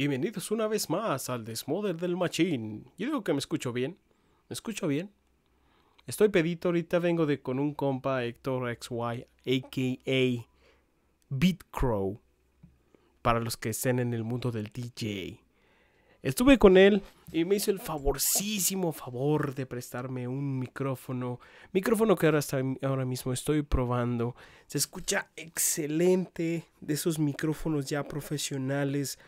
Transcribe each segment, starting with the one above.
Bienvenidos una vez más al Desmodel del Machine. Yo digo que me escucho bien. ¿Me escucho bien? Estoy pedito, ahorita vengo de con un compa Héctor XY, a.k.a. Bitcrow. para los que estén en el mundo del DJ. Estuve con él y me hizo el favorcísimo favor de prestarme un micrófono. Micrófono que ahora, ahora mismo estoy probando. Se escucha excelente de esos micrófonos ya profesionales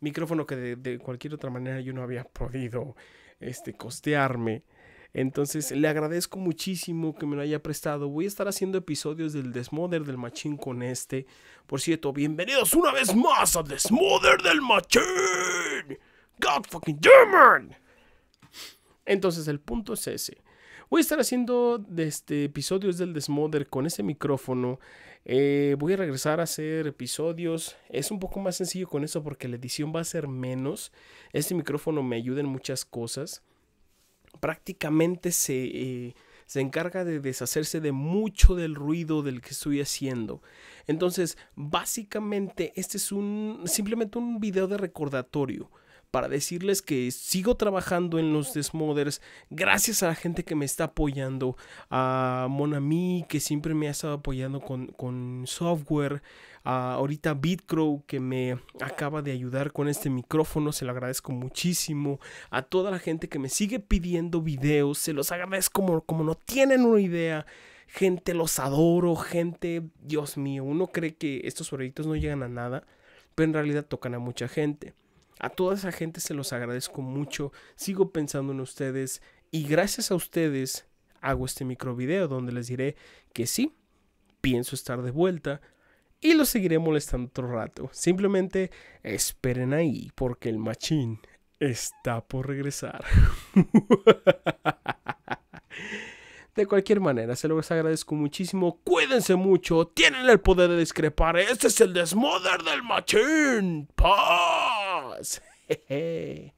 micrófono que de, cualquier otra manera yo no había podido este, costearme. Entonces le agradezco muchísimo que me lo haya prestado. Voy a estar haciendo episodios del desmoder del Machín con este. Por cierto, bienvenidos una vez más a desmoder del Machín. God fucking german Entonces el punto es ese. Voy a estar haciendo este, episodios del desmoder con ese micrófono. Eh, voy a regresar a hacer episodios. Es un poco más sencillo con eso porque la edición va a ser menos. Este micrófono me ayuda en muchas cosas. Prácticamente se, eh, se encarga de deshacerse de mucho del ruido del que estoy haciendo. Entonces, básicamente, este es un simplemente un video de recordatorio para decirles que sigo trabajando en los Desmoders, gracias a la gente que me está apoyando, a Monami que siempre me ha estado apoyando con, software, a ahorita Bitcrow que me acaba de ayudar con este micrófono, se lo agradezco muchísimo, a toda la gente que me sigue pidiendo videos, se los agradezco como, como no tienen una idea gente, los adoro, gente, Dios mío, uno cree que estos proyectos no llegan a nada, pero en realidad tocan a mucha gente. A toda esa gente se los agradezco mucho, sigo pensando en ustedes y gracias a ustedes hago este micro video donde les diré que sí, pienso estar de vuelta y los seguiré molestando otro rato. Simplemente esperen ahí porque el machín está por regresar. De cualquier manera, se los agradezco muchísimo. Cuídense mucho. Tienen el poder de discrepar. Este es el desmoder del machín. pa dollars. Hey.